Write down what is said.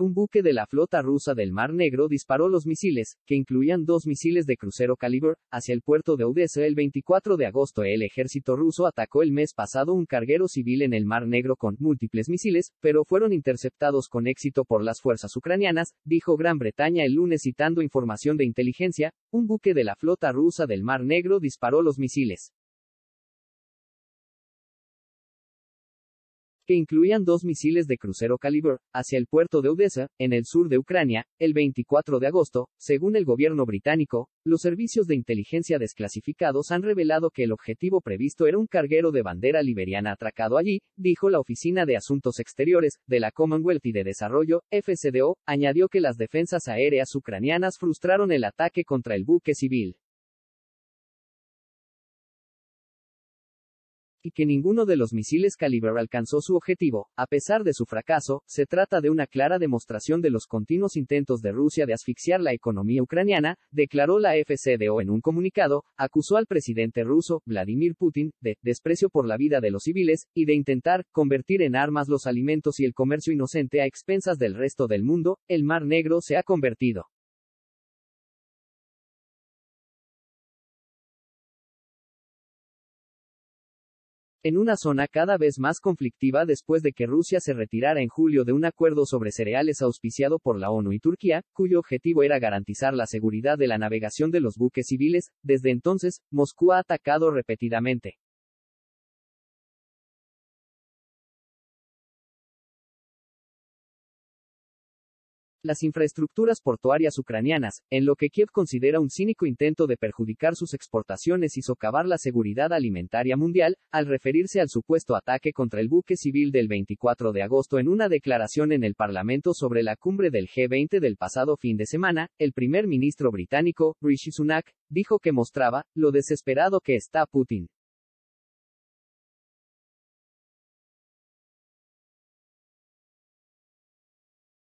Un buque de la flota rusa del Mar Negro disparó los misiles, que incluían dos misiles de crucero Calibre, hacia el puerto de Odessa el 24 de agosto. El ejército ruso atacó el mes pasado un carguero civil en el Mar Negro con múltiples misiles, pero fueron interceptados con éxito por las fuerzas ucranianas, dijo Gran Bretaña el lunes citando información de inteligencia, un buque de la flota rusa del Mar Negro disparó los misiles. que incluían dos misiles de crucero caliber hacia el puerto de Odessa, en el sur de Ucrania, el 24 de agosto, según el gobierno británico, los servicios de inteligencia desclasificados han revelado que el objetivo previsto era un carguero de bandera liberiana atracado allí, dijo la Oficina de Asuntos Exteriores, de la Commonwealth y de Desarrollo, FCDO, añadió que las defensas aéreas ucranianas frustraron el ataque contra el buque civil. y que ninguno de los misiles calibre alcanzó su objetivo, a pesar de su fracaso, se trata de una clara demostración de los continuos intentos de Rusia de asfixiar la economía ucraniana, declaró la FCDO en un comunicado, acusó al presidente ruso, Vladimir Putin, de desprecio por la vida de los civiles, y de intentar convertir en armas los alimentos y el comercio inocente a expensas del resto del mundo, el Mar Negro se ha convertido en una zona cada vez más conflictiva después de que Rusia se retirara en julio de un acuerdo sobre cereales auspiciado por la ONU y Turquía, cuyo objetivo era garantizar la seguridad de la navegación de los buques civiles, desde entonces, Moscú ha atacado repetidamente las infraestructuras portuarias ucranianas, en lo que Kiev considera un cínico intento de perjudicar sus exportaciones y socavar la seguridad alimentaria mundial, al referirse al supuesto ataque contra el buque civil del 24 de agosto en una declaración en el Parlamento sobre la cumbre del G20 del pasado fin de semana, el primer ministro británico, Rishi Sunak, dijo que mostraba lo desesperado que está Putin